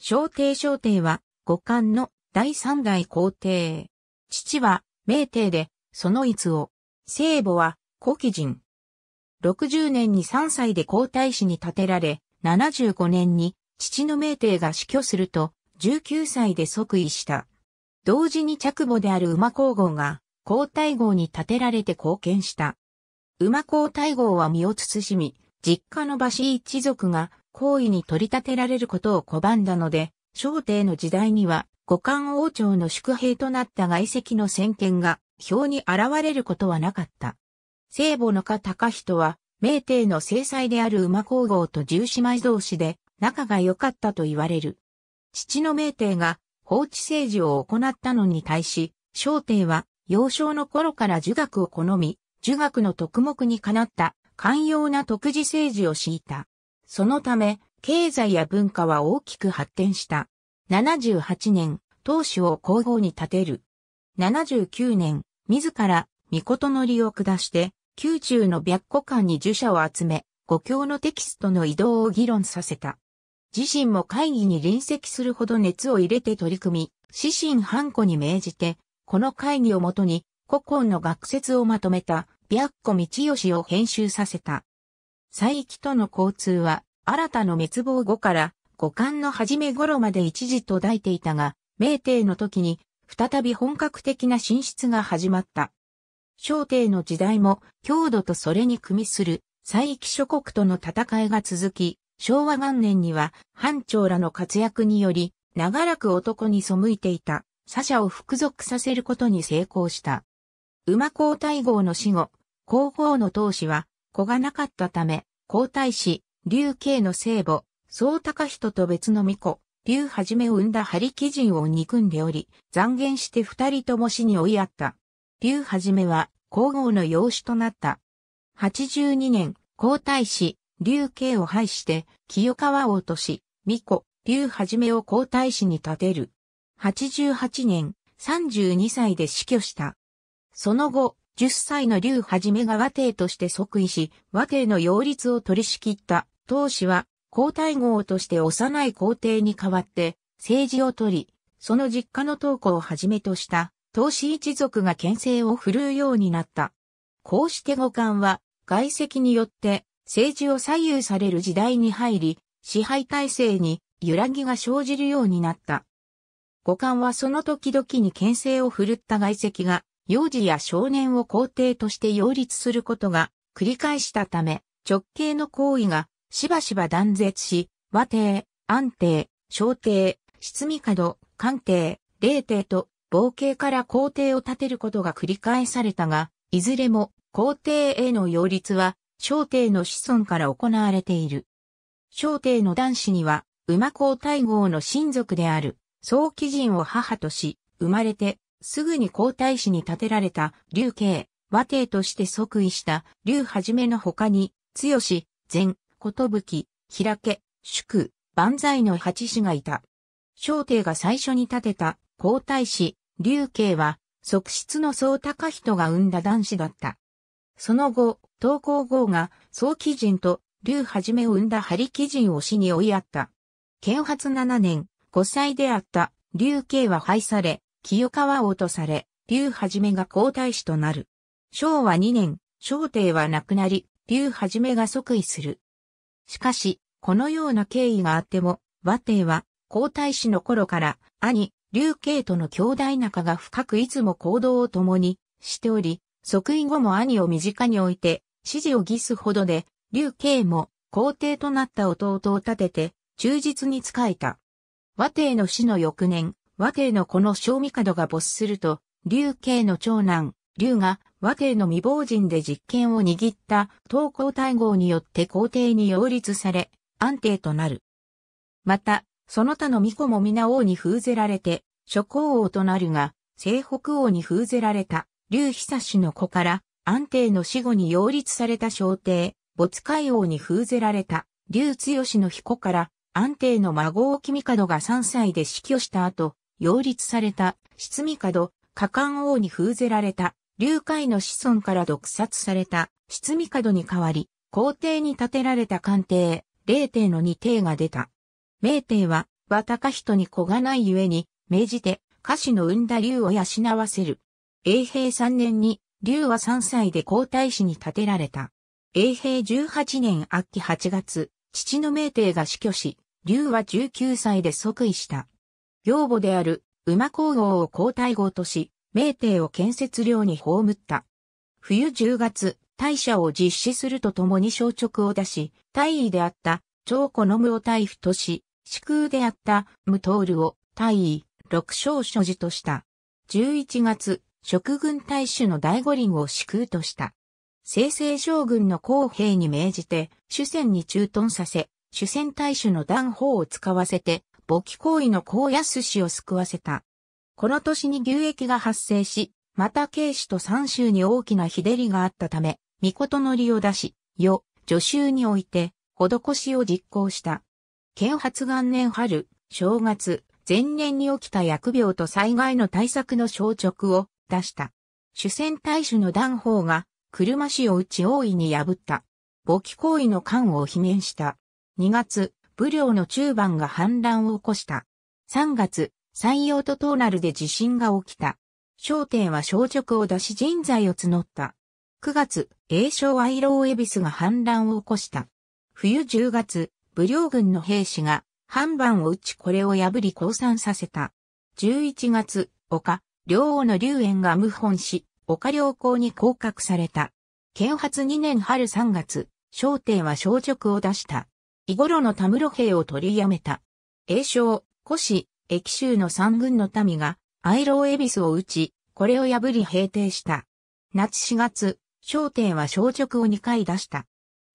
小帝小帝は、五冠の第三代皇帝。父は、明帝で、その逸を。聖母は、古希人。60年に3歳で皇太子に建てられ、75年に、父の明帝が死去すると、19歳で即位した。同時に着母である馬皇后が、皇太后に建てられて貢献した。馬皇太后は身を慎み、実家の馬氏一族が行為に取り立てられることを拒んだので、小帝の時代には五冠王朝の宿兵となった外籍の先見が表に現れることはなかった。聖母の家高人は、明帝の正妻である馬皇后と十姉妹同士で仲が良かったと言われる。父の明帝が放置政治を行ったのに対し、小帝は幼少の頃から儒学を好み、儒学の徳目にかなった寛容な独自政治を敷いた。そのため、経済や文化は大きく発展した。78年、当主を皇后に立てる。79年、自ら、御事の利を下して、宮中の白古館に儒者を集め、五教のテキストの移動を議論させた。自身も会議に臨席するほど熱を入れて取り組み、指針半個に命じて、この会議をもとに、古今の学説をまとめた、白古道義を編集させた。西域との交通は、新たの滅亡後から、五感の初め頃まで一時途絶えていたが、明帝の時に、再び本格的な進出が始まった。小帝の時代も、強度とそれに組みする、西域諸国との戦いが続き、昭和元年には、藩長らの活躍により、長らく男に背いていた、サシャを服属させることに成功した。馬皇太后の死後、皇后の当主は、子がなかったため、皇太子、劉慶の聖母、宗高人と別の巫女、劉はじめを生んだ張基人を憎んでおり、残言して二人とも死に追いやった。劉はじめは、皇后の養子となった。八十二年、皇太子、劉慶を廃して、清川を落とし、巫女、劉はじめを皇太子に立てる。八十八年、三十二歳で死去した。その後、10歳の劉はじめが和帝として即位し、和帝の擁立を取り仕切った、当氏は、皇太后として幼い皇帝に代わって、政治を取り、その実家の東子をはじめとした、当氏一族が牽制を振るうようになった。こうして五冠は、外籍によって、政治を左右される時代に入り、支配体制に揺らぎが生じるようになった。五冠はその時々に牽制を振るった外籍が幼児や少年を皇帝として擁立することが繰り返したため、直系の行為がしばしば断絶し、和帝、安帝、小帝、執味角、官帝、霊帝と、冒険から皇帝を立てることが繰り返されたが、いずれも皇帝への擁立は、小帝の子孫から行われている。小帝の男子には、馬皇太后の親族である、早期人を母とし、生まれて、すぐに皇太子に建てられた劉慶、和帝として即位した劉はじめの他に、強し、善、ことぶき、開け、祝、万歳の八子がいた。小帝が最初に建てた皇太子、劉慶は、側室の総高人が生んだ男子だった。その後、東皇后が総貴人と劉はじめを生んだ張貴人を死に追いやった。剣発7年、5歳であった劉慶は廃され、清川王とされ、竜はじめが皇太子となる。昭和2年、昭帝は亡くなり、竜はじめが即位する。しかし、このような経緯があっても、和帝は皇太子の頃から兄、竜慶との兄弟仲が深くいつも行動を共にしており、即位後も兄を身近に置いて、指示を儀すほどで、竜慶も皇帝となった弟を立てて、忠実に仕えた。和帝の死の翌年、和帝のこの小帝が没すると、劉慶の長男、劉が和帝の未亡人で実権を握った東皇大号によって皇帝に擁立され、安定となる。また、その他の巫女も皆王に封ぜられて、諸皇王となるが、西北王に封ぜられた、劉久氏の子から、安定の死後に擁立された小帝、没海王に封ぜられた、劉強の彦から、安定の孫を君門が3歳で死去した後、擁立された、執味角、果敢王に封ぜられた、劉海の子孫から毒殺された、執味角に代わり、皇帝に建てられた官邸、霊帝の二帝が出た。明帝は、和高人に子がないゆえに、命じて、家子の産んだ竜を養わせる。永平三年に、竜は三歳で皇太子に建てられた。永平十八年秋8月、父の明帝が死去し、竜は19歳で即位した。養母である馬皇后を皇太后とし、明帝を建設領に葬った。冬10月、大社を実施するとともに小直を出し、大尉であった長子の無を大夫とし、死空であった無通るを大尉、六将所持とした。11月、職軍大主の大五輪を死空とした。清成将軍の公平に命じて、主戦に駐屯させ、主戦大主の弾砲を使わせて、簿記行為の高安氏を救わせた。この年に牛疫が発生し、また慶氏と三州に大きな日照りがあったため、御事の利を出し、よ、助州において、施しを実行した。剣発元年春、正月、前年に起きた疫病と災害の対策の消直を出した。主戦大主の断法が、車氏を打ち大いに破った。簿記行為の官を罷免した。2月、武領の中盤が反乱を起こした。3月、山陽と東なるで地震が起きた。商店は小直を出し人材を募った。9月、栄イロー恵比寿が反乱を起こした。冬10月、武領軍の兵士が半番を打ちこれを破り降参させた。11月、岡、両王の龍炎が謀反し、岡良公に降格された。剣発2年春3月、商帝は小直を出した。イゴロの田室兵を取りやめた。栄称、古市、駅州の三軍の民が、アイローエビスを撃ち、これを破り平定した。夏四月、商店は消直を二回出した。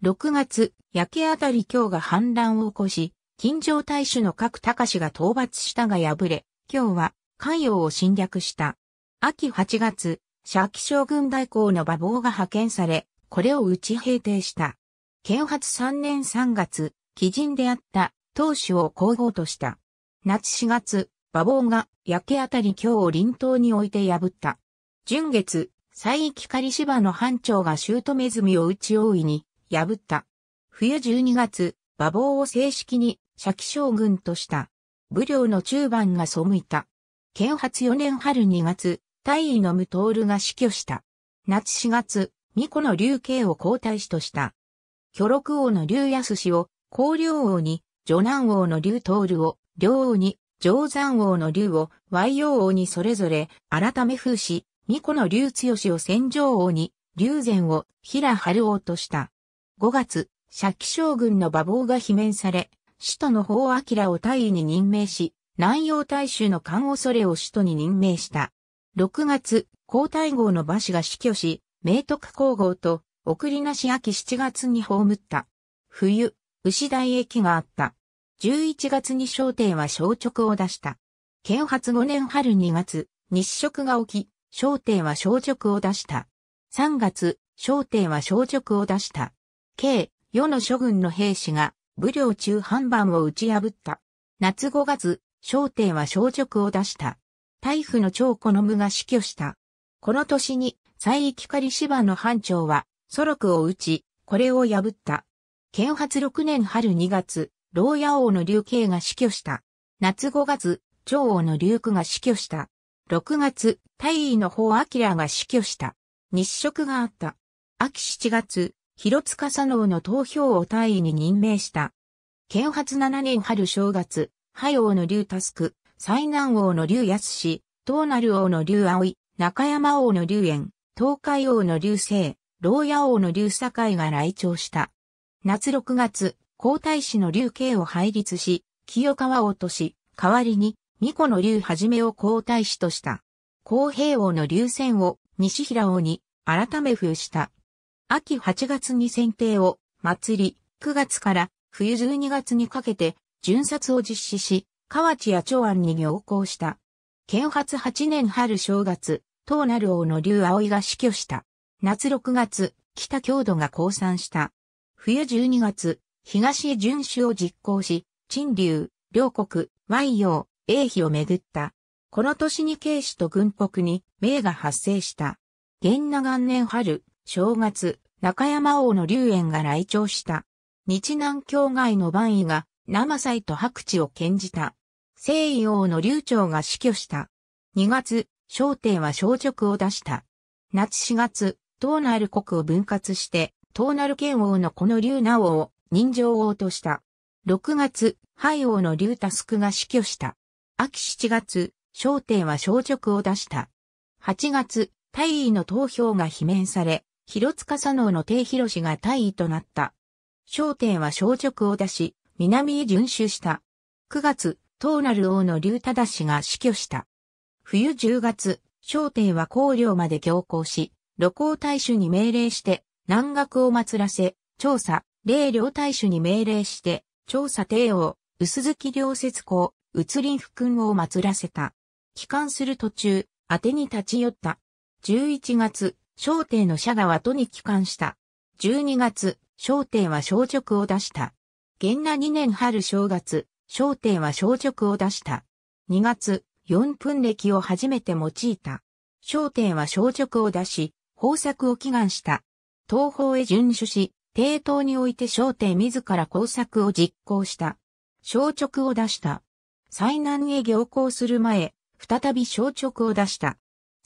六月、焼けあたり京が反乱を起こし、近城大主の各高志が討伐したが敗れ、京は関陽を侵略した。秋八月、社記将軍代行の馬房が派遣され、これを打ち平定した。建発三年三月、貴人であった、当主を皇后とした。夏4月、馬房が焼けあたり京を臨島に置いて破った。純月、西域仮芝の藩長が姑ミを打ち大いに破った。冬12月、馬房を正式に社騎将軍とした。武領の中盤が背いた。建発4年春2月、大尉の武徹が死去した。夏4月、巫女の竜慶を皇太子とした。巨六王の安康を光陵王に、女南王の竜徹を、両王に、上山王の竜を、和洋王にそれぞれ、改め風し、巫女の竜強を戦場王に、竜禅を、平春王とした。5月、借記将軍の馬房が罷免され、首都の法明を大尉に任命し、南洋大衆の勘恐れを首都に任命した。6月、皇太后の馬氏が死去し、明徳皇后と、送りなし秋7月に葬った。冬、牛台駅があった。11月に商店は消直を出した。建発5年春2月、日食が起き、商店は消直を出した。3月、商店は消直を出した。計、世の諸軍の兵士が、武領中半番を打ち破った。夏5月、商店は消直を出した。大夫の長子の無が死去した。この年に、西域狩芝の班長は、祖禄を打ち、これを破った。剣発6年春2月、牢屋王の竜慶が死去した。夏5月、長王の竜九が死去した。6月、大尉の方明が死去した。日食があった。秋7月、広塚佐能の投票を大尉に任命した。剣発7年春正月、廃王の竜タスク、最南王の竜安氏、東る王の竜葵、中山王の竜炎、東海王の竜星、牢屋王の竜境が来庁した。夏6月、皇太子の竜慶を配立し、清川を落とし、代わりに、巫女の竜はじめを皇太子とした。皇平王の竜戦を西平王に改め封した。秋8月に選定を祭り、9月から冬12月にかけて巡殺を実施し、河内や長安に行幸した。建発8年春正月、東なる王の竜葵が死去した。夏6月、北郷土が降参した。冬12月、東へ巡守を実行し、陳流、両国、万葉、英比を巡った。この年に慶氏と軍北に、名が発生した。元那元年春、正月、中山王の龍炎が来庁した。日南境外の万位が、生祭と白地を献じた。西夷王の龍長が死去した。2月、商帝は小直を出した。夏4月、東内る国を分割して、東なる剣王のこの竜名王を人情王とした。6月、廃王の竜タスクが死去した。秋7月、商帝は小直を出した。8月、大尉の投票が罷免され、広塚佐能の帝広氏が大尉となった。商帝は小直を出し、南へ巡守した。9月、東なる王の竜忠氏が死去した。冬10月、商帝は高陵まで強行し、露光大衆に命令して、南学を祀らせ、調査、霊領大主に命令して、調査帝王、薄月良節公、宇林福君を祀らせた。帰還する途中、宛てに立ち寄った。11月、小帝の社が後に帰還した。12月、小帝は小直を出した。元那2年春正月、小帝は小直を出した。2月、4分歴を初めて用いた。小帝は小直を出し、豊作を祈願した。東方へ遵守し、帝都において小帝自ら工作を実行した。小直を出した。災難へ行行する前、再び小直を出した。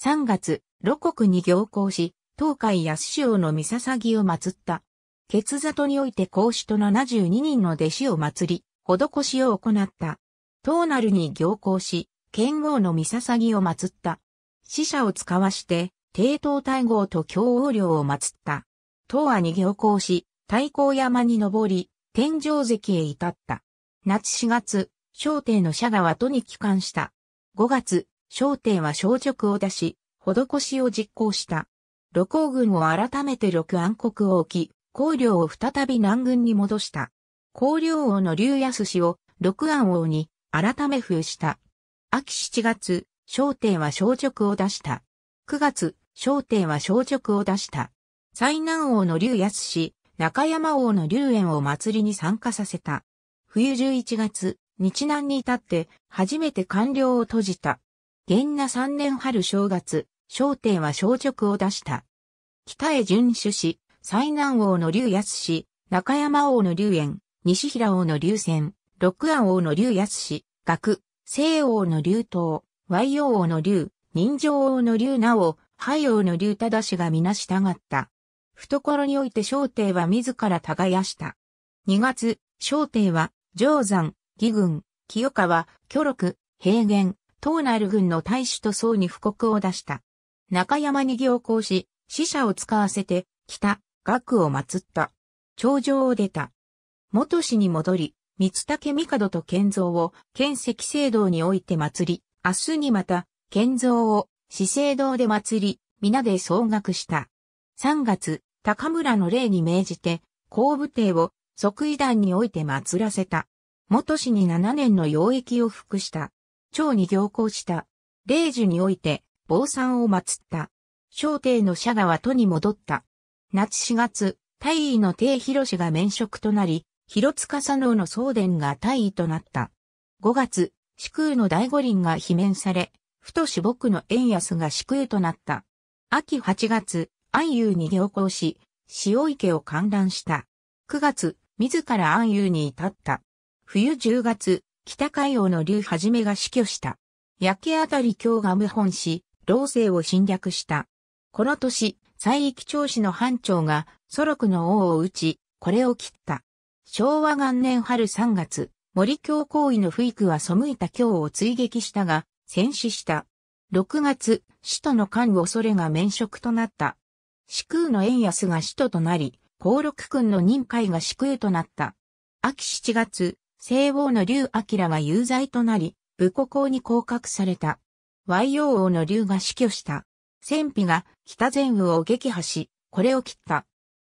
3月、露国に行行し、東海安潮の三笹木を祀った。血里において孔子と72人の弟子を祀り、施しを行った。東なるに行行し、剣王の三笹木を祀った。死者を使わして、帝都大号と共王領を祀った。東亜に行幸し、太閤山に登り、天井関へ至った。夏4月、小帝の社川とに帰還した。5月、小帝は小直を出し、施しを実行した。六皇軍を改めて六暗国を置き、皇領を再び南軍に戻した。皇領王の竜安氏を六安王に改め封した。秋7月、小帝は小直を出した。九月、小帝は小直を出した。災南王の竜安氏、中山王の竜炎を祭りに参加させた。冬11月、日南に至って初めて官僚を閉じた。元那三年春正月、商店は小直を出した。北へ巡守し、災南王の竜安氏、中山王の竜炎、西平王の竜仙、六安王の竜安氏、学、西王の竜頭、和洋王の竜、人情王の竜なお、廃王の竜忠氏が皆従った。懐において小帝は自ら耕した。二月、小帝は、定山、義軍、清川、巨禄、平原、東なる軍の大使と僧に布告を出した。中山に行行し、死者を使わせて、北、学を祀った。頂上を出た。元氏に戻り、三竹帝と建造を、県赤聖堂において祭り、明日にまた、建造を、四聖堂で祭り、皆で総額した。三月、高村の礼に命じて、皇武帝を即位団において祀らせた。元氏に7年の養役を服した。長に行行した。霊樹において、坊さんを祀った。小帝の社川は都に戻った。夏4月、大尉の帝広氏が免職となり、広塚佐能の総殿が大尉となった。5月、四空の大五輪が罷免され、ふとし僕の円安が四空となった。秋8月、安友に行行し、塩池を観覧した。9月、自ら安友に至った。冬10月、北海王の竜はじめが死去した。焼けあたり京が謀反し、老生を侵略した。この年、西域長子の藩長が、祖禄の王を討ち、これを切った。昭和元年春3月、森京行為の不育は背いた京を追撃したが、戦死した。6月、使徒の官恐れが免職となった。四空の円安が首徒となり、高六君の任会が四空となった。秋7月、西王の竜明が有罪となり、武庫公に降格された。y 王王の竜が死去した。戦費が北前雨を撃破し、これを切った。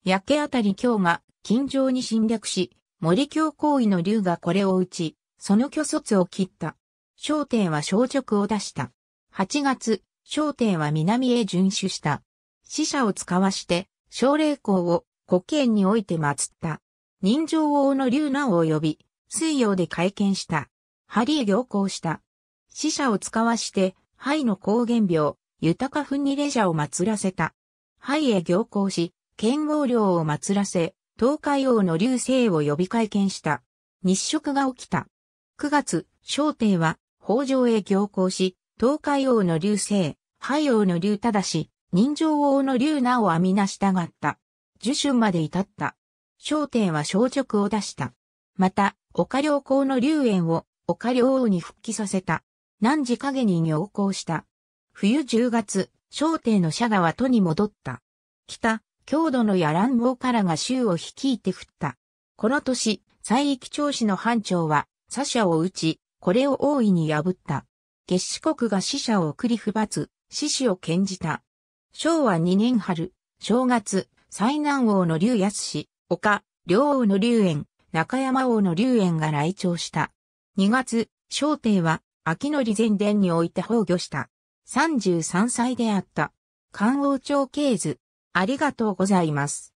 焼けあたり京が近城に侵略し、森京行為の竜がこれを打ち、その虚卒を切った。焦点は小直を出した。8月、焦点は南へ巡守した。死者を使わして、奨励校を古県において祀った。人情王の竜南を呼び、水曜で会見した。針へ行行した。死者を使わして、肺の高原病、豊かふにレジャーを祀らせた。肺へ行行し、剣豪領を祀らせ、東海王の竜星を呼び会見した。日食が起きた。9月、小帝は、北条へ行行し、東海王の竜星、廃王のただし、人情王の竜名を編みながった。受春まで至った。焦点は小直を出した。また、岡良公の竜炎を岡良王に復帰させた。何時影に行行した。冬10月、焦点の社賀は都に戻った。北、郷土の野蘭王からが州を率いて振った。この年、西域長子の班長は、シャを打ち、これを大いに破った。月子国が死者を送り不罰、死死を献じた。昭和2年春、正月、最南王の竜安氏、岡、両王の竜園、中山王の竜園が来庁した。2月、昭帝は、秋の利前殿において崩御した。33歳であった。漢王朝経図。ありがとうございます。